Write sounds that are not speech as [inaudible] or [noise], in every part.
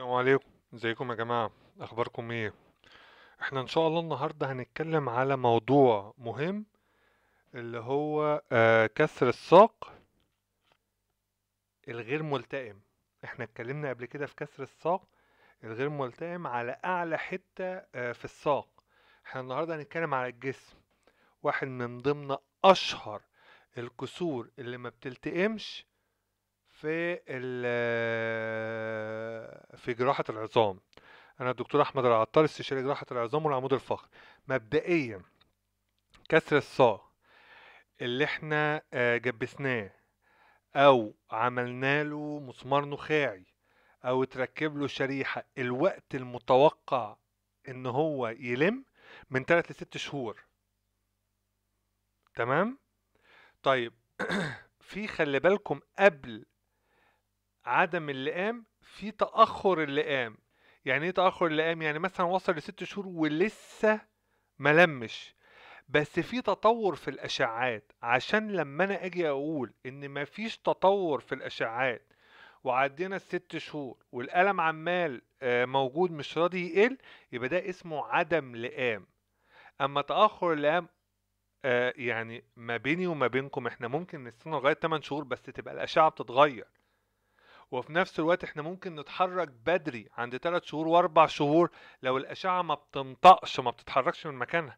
السلام عليكم ازيكم يا جماعة اخباركم ايه احنا ان شاء الله النهاردة هنتكلم على موضوع مهم اللي هو آه، كسر الساق الغير ملتئم احنا اتكلمنا قبل كده في كسر الساق الغير ملتئم على اعلى حتة آه، في الساق احنا النهاردة هنتكلم على الجسم واحد من ضمن اشهر الكسور اللي ما بتلتئمش في آه، في جراحة العظام أنا الدكتور أحمد العطار استشاري جراحة العظام والعمود الفقري مبدئيا كسر الصاع اللي احنا آه، جبسناه أو عملنا له مسمار نخاعي أو اتركب له شريحة الوقت المتوقع إن هو يلم من 3 ل 6 شهور تمام طيب [clears throat] في خلي بالكم قبل عدم اللئام في تاخر اللئام يعني ايه تاخر اللئام يعني مثلا وصل لست شهور ولسه ملمش بس في تطور في الاشعاعات عشان لما انا اجي اقول ان مفيش تطور في الاشعاعات وعدينا الست شهور والألم عمال آه، موجود مش راضي يقل يبقى ده اسمه عدم لئام أما تأخر اللئام آه، يعني ما بيني وما بينكم احنا ممكن نستنى لغاية 8 شهور بس تبقى الأشعة بتتغير وفي نفس الوقت احنا ممكن نتحرك بدري عند 3 شهور واربع شهور لو الاشعه ما بتنطقش ما بتتحركش من مكانها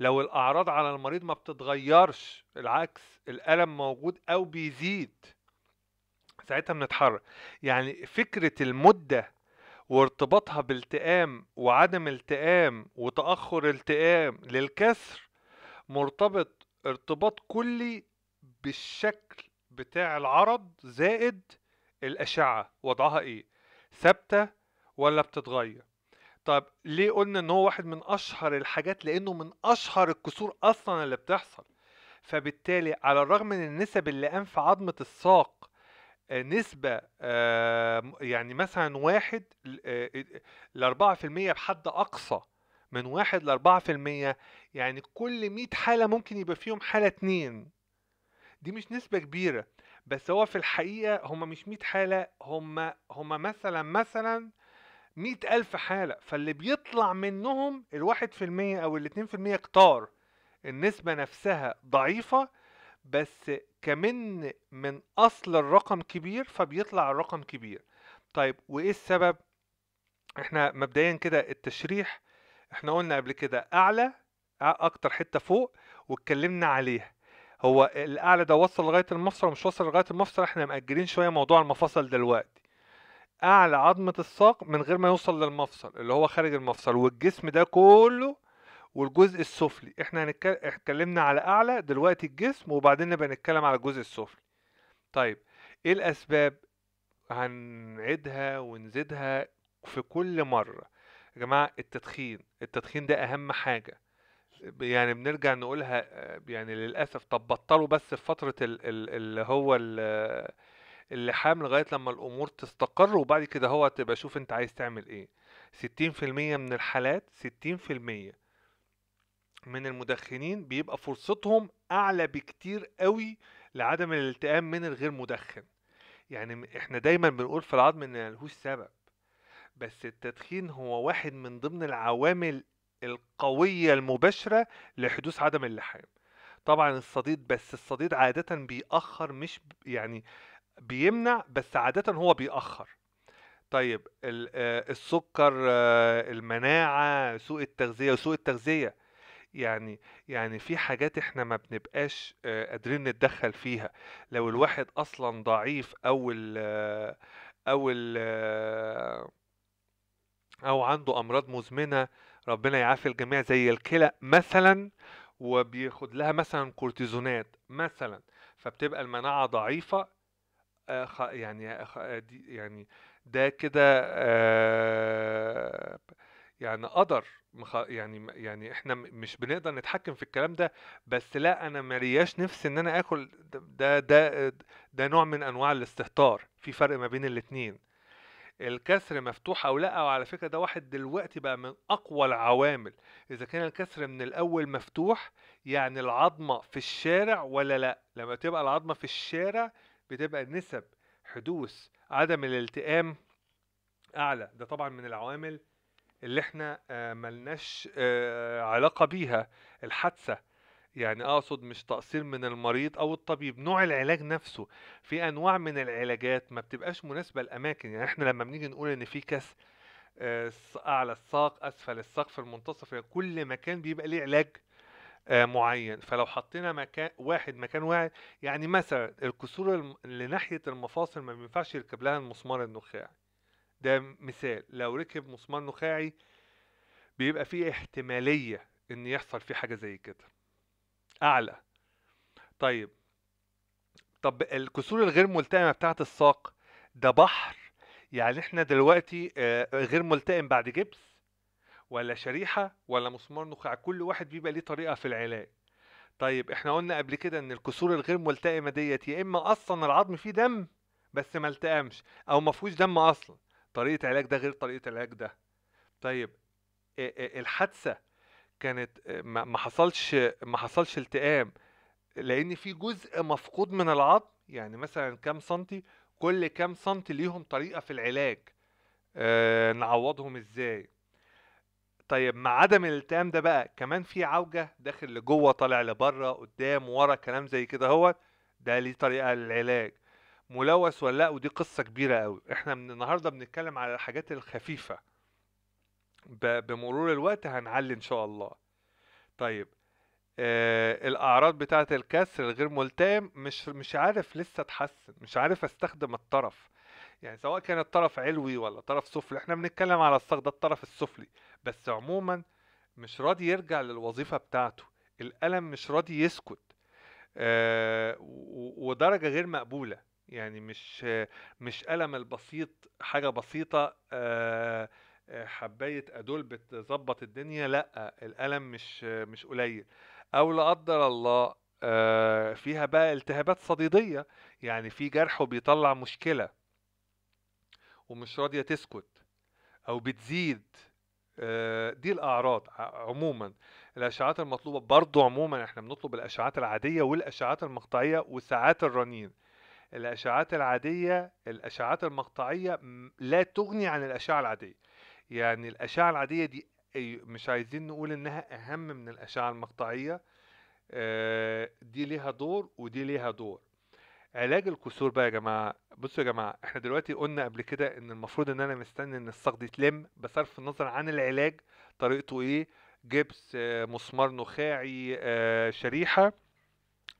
لو الاعراض على المريض ما بتتغيرش العكس الالم موجود او بيزيد ساعتها بنتحرك يعني فكره المده وارتباطها بالتئام وعدم التئام وتاخر التئام للكسر مرتبط ارتباط كلي بالشكل بتاع العرض زائد الأشعة وضعها إيه ثابتة ولا بتتغير طب ليه قلنا ان هو واحد من اشهر الحاجات لانه من اشهر الكسور اصلا اللي بتحصل فبالتالي على الرغم من النسب اللي قام في عظمه الساق آه، نسبة يعني مثلا واحد لأربعة آه، آه، في المية بحد أقصى من واحد لأربعة في المية يعني كل مية حالة ممكن يبقى فيهم حالة اتنين دي مش نسبة كبيرة بس هو في الحقيقه هم مش 100 حاله هم هم مثلا مثلا مية ألف حالة فاللي بيطلع منهم الواحد في المية أو الاتنين في المية كتار النسبة نفسها ضعيفة بس كمن من أصل الرقم كبير فبيطلع الرقم كبير طيب وإيه السبب؟ احنا مبدئيا كده التشريح احنا قلنا قبل كده أعلى أكتر حتة فوق واتكلمنا عليها هو الاعلى ده وصل لغايه المفصل ومش وصل لغايه المفصل احنا مأجلين شويه موضوع المفاصل دلوقتي اعلى عظمه الساق من غير ما يوصل للمفصل اللي هو خارج المفصل والجسم ده كله والجزء السفلي احنا اتكلمنا على اعلى دلوقتي الجسم وبعدين نبقى نتكلم على الجزء السفلي طيب ايه الاسباب هنعيدها ونزيدها في كل مره يا جماعه التدخين التدخين ده اهم حاجه يعني بنرجع نقولها آه، يعني للأسف طب بطلوا بس في فترة اللي هو اللي اللحام لغاية لما الأمور تستقر وبعد كده هو تبقى شوف أنت عايز تعمل إيه ستين في المية من الحالات ستين في المية من المدخنين بيبقى فرصتهم أعلى بكتير قوي لعدم الالتئام من الغير مدخن يعني إحنا دايما بنقول في العظم إن ملهوش سبب بس التدخين هو واحد من ضمن العوامل القوية المباشرة لحدوث عدم اللحام طبعا الصديد بس الصديد عادة بيأخر مش يعني بيمنع بس عادة هو بيأخر طيب آه، السكر آه، المناعة سوء التغذية وسوء التغذية يعني يعني في حاجات احنا ما بنبقاش آه، قادرين نتدخل فيها لو الواحد اصلا ضعيف او ال او ال او عنده امراض مزمنه ربنا يعافي الجميع زي الكلى مثلا وبياخد لها مثلا كورتيزونات مثلا فبتبقى المناعه ضعيفه آه، يعني آه، آه، دي يعني ده كده يعني قدر يعني يعني احنا مش بنقدر نتحكم في الكلام ده بس لا انا مرياش نفسي ان انا اكل ده ده ده نوع من انواع الاستهتار في فرق ما بين الاتنين الكسر مفتوح او لا وعلى فكره ده واحد دلوقتي بقى من اقوى العوامل اذا كان الكسر من الاول مفتوح يعني العظمه في الشارع ولا لا لما تبقى العظمه في الشارع بتبقى نسب حدوث عدم الالتئام اعلى ده طبعا من العوامل اللي احنا آه، ملناش آه، علاقه بيها الحادثه يعني اقصد مش تقصير من المريض او الطبيب نوع العلاج نفسه في انواع من العلاجات ما بتبقاش مناسبه للاماكن يعني احنا لما بنيجي نقول ان في كسر آه، اعلى الساق اسفل الساق في المنتصف يعني كل مكان بيبقى ليه علاج آه، معين فلو حطينا مكان واحد مكان واحد يعني مثلا الكسور اللي ناحيه المفاصل ما بينفعش يركب لها المسمار النخاعي ده مثال لو ركب مسمار نخاعي بيبقى فيه احتماليه ان يحصل فيه حاجه زي كده اعلى طيب طب الكسور الغير ملتئمه بتاعت الساق ده بحر يعني احنا دلوقتي آه، غير ملتئم بعد جبس ولا شريحه ولا مسمار نخاع كل واحد بيبقى ليه طريقه في العلاج طيب احنا قلنا قبل كده ان الكسور الغير ملتئمه ديت يا اما اصلا العظم فيه دم بس ما التئمش او ما فيهوش دم اصلا طريقه علاج ده غير طريقه العلاج ده طيب الحادثه كانت آه، ما حصلش ما حصلش التئام لان في جزء مفقود من العظم يعني مثلا كام سنتي كل كام سنتي ليهم طريقه في العلاج آه نعوضهم ازاي طيب مع عدم الالتئام ده بقى كمان في عوجه داخل لجوه طالع لبره قدام ورا كلام زي كده هو ده ليه طريقه للعلاج ملوث ولا لا ودي قصه كبيره قوي احنا من النهارده بنتكلم على الحاجات الخفيفه بمرور الوقت هنعلي ان شاء الله طيب آه الاعراض بتاعه الكسر الغير ملتام مش مش عارف لسه اتحسن مش عارف استخدم الطرف يعني سواء كان الطرف علوي ولا طرف سفلي احنا بنتكلم على الساق ده الطرف السفلي بس عموما مش راضي يرجع للوظيفه بتاعته الالم مش راضي يسكت آه ودرجه غير مقبوله يعني مش مش الم البسيط حاجه بسيطه آه حبايه ادول بتظبط الدنيا لا الالم مش مش قليل او لا قدر الله آه، فيها بقى التهابات صديديه يعني في جرح وبيطلع مشكله ومش راضيه تسكت او بتزيد آه، دي الاعراض عموما الاشعاعات المطلوبه برضو عموما احنا بنطلب الاشعاعات العاديه والاشعاعات المقطعيه وساعات الرنين الاشعاعات العاديه الاشعاعات المقطعيه لا تغني عن الاشعه العاديه يعني الأشعة العادية دي مش عايزين نقول إنها أهم من الأشعة المقطعية آه، دي ليها دور ودي ليها دور علاج الكسور بقى يا جماعة بصوا يا جماعة احنا دلوقتي قلنا قبل كده ان المفروض ان انا مستني ان الساق تلم بصرف النظر عن العلاج طريقته ايه جبس آه، مسمار نخاعي آه، شريحة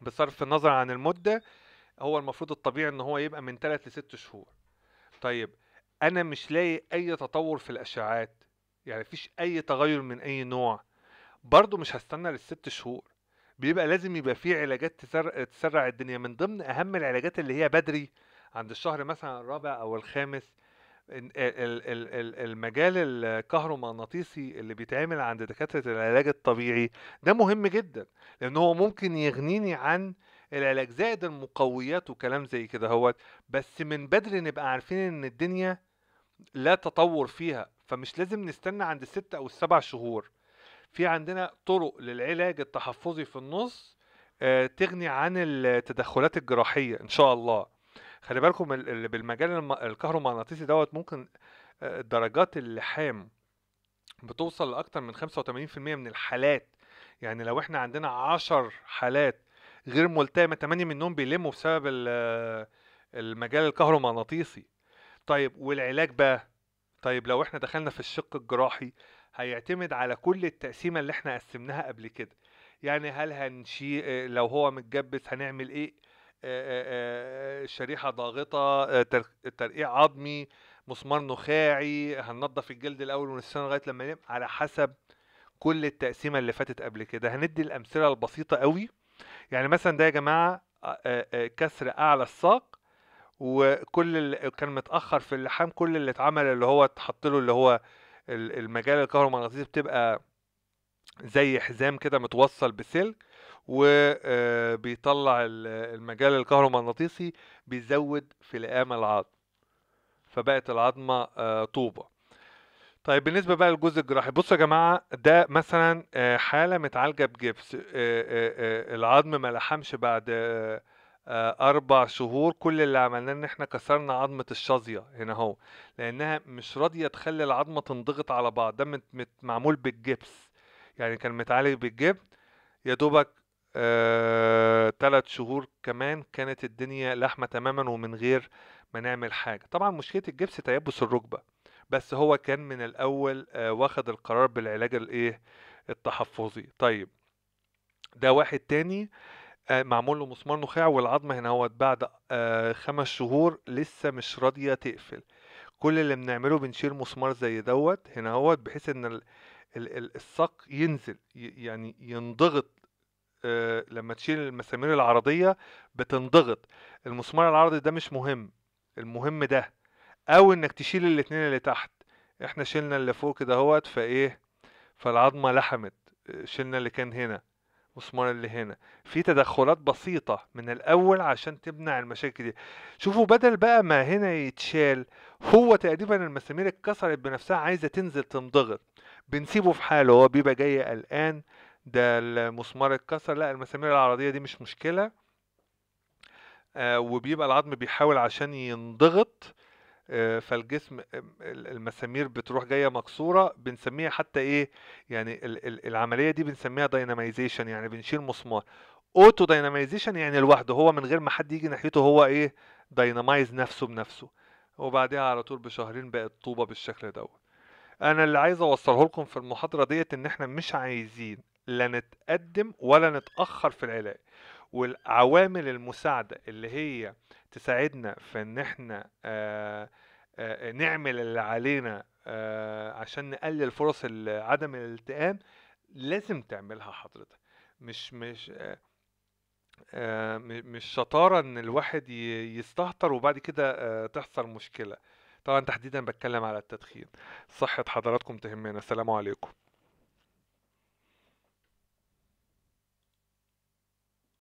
بصرف النظر عن المدة هو المفروض الطبيعي ان هو يبقى من 3 ل 6 شهور طيب انا مش لاقي اي تطور في الاشعاعات يعني مفيش اي تغير من اي نوع برضو مش هستنى للست شهور بيبقى لازم يبقى في علاجات تسرع, تسرع الدنيا من ضمن اهم العلاجات اللي هي بدري عند الشهر مثلا الرابع او الخامس المجال الكهرومغناطيسي اللي بيتعمل عند دكاتره العلاج الطبيعي ده مهم جدا لان هو ممكن يغنيني عن العلاج زائد المقويات وكلام زي كده هوت بس من بدري نبقى عارفين ان الدنيا لا تطور فيها فمش لازم نستنى عند الست او السبع شهور في عندنا طرق للعلاج التحفظي في النص آه، تغني عن التدخلات الجراحيه ان شاء الله خلي بالكم اللي بالمجال الكهرومغناطيسي دوت ممكن آه، درجات اللحام بتوصل لأكثر من 85% من الحالات يعني لو احنا عندنا 10 حالات غير ملتئمه 8 منهم بيلموا بسبب آه، المجال الكهرومغناطيسي طيب والعلاج بقى طيب لو احنا دخلنا في الشق الجراحي هيعتمد على كل التقسيمة اللي احنا قسمناها قبل كده يعني هل هنشي آه، لو هو متجبس هنعمل ايه آه، آه، شريحة ضاغطة ترقيع عظمي مسمار نخاعي هننضف الجلد الأول ونستنى لغاية لما ينام على حسب كل التقسيمة اللي فاتت قبل كده هندي الأمثلة البسيطة قوي يعني مثلا ده يا جماعة كسر أعلى الساق وكل اللي كان متاخر في اللحام كل اللي اتعمل اللي هو اتحط له اللي هو المجال الكهرومغناطيسي بتبقى زي حزام كده متوصل بسلك وبيطلع آه، المجال الكهرومغناطيسي بيزود في لئام العظم فبقت العظمه آه، طوبه طيب بالنسبه بقى للجزء الجراحي بصوا يا جماعه ده مثلا آه، حاله متعالجه بجبس العظم ما لحمش بعد آه، أربع شهور كل اللي عملناه إن إحنا كسرنا عظمة الشظية هنا أهو لأنها مش راضية تخلي العظمة تنضغط على بعض ده مت مت معمول بالجبس يعني كان متعالج بالجبس يا دوبك آه، تلات شهور كمان كانت الدنيا لحمة تماما ومن غير ما نعمل حاجة طبعا مشكلة الجبس تيبس الركبة بس هو كان من الأول آه، واخد القرار بالعلاج الإيه التحفظي طيب ده واحد تاني آه آه، معمول له مسمار نخاع والعظم هنا هو بعد آه، خمس شهور لسه مش راضيه تقفل كل اللي بنعمله بنشيل مسمار زي دوت هنا هو بحيث ان الساق ينزل يعني ينضغط آه، لما تشيل المسامير العرضيه بتنضغط المسمار العرضي ده مش مهم المهم ده او انك تشيل الاتنين اللي تحت احنا شلنا اللي فوق كده هوت فايه فالعظمه لحمت شلنا اللي كان هنا مسمار اللي هنا في تدخلات بسيطة من الأول عشان تمنع المشاكل دي شوفوا بدل بقى ما هنا يتشال هو تقريبا المسامير اتكسرت بنفسها عايزة تنزل تنضغط بنسيبه في حاله هو بيبقى جاي قلقان ده المسمار اتكسر لا المسامير العرضية دي مش مشكلة آه وبيبقى العظم بيحاول عشان ينضغط آه، فالجسم آه، المسامير بتروح جايه مكسوره بنسميها حتى ايه يعني العمليه دي بنسميها دايناميزيشن يعني بنشيل مسمار اوتو دايناميزيشن يعني لوحده هو من غير ما حد يجي ناحيته هو ايه داينامايز نفسه بنفسه وبعدها على طول بشهرين بقت طوبه بالشكل ده انا اللي عايز اوصله لكم في المحاضره ديت ان احنا مش عايزين لا نتقدم ولا نتاخر في العلاج والعوامل المساعدة اللي هي تساعدنا في ان احنا آآ آه، آآ آه، آه، نعمل اللي علينا عشان نقلل فرص عدم الالتئام لازم تعملها حضرتك مش مش مش شطارة إن الواحد يستهتر وبعد كده تحصل مشكلة طبعا تحديدا بتكلم على التدخين صحة حضراتكم تهمنا السلام عليكم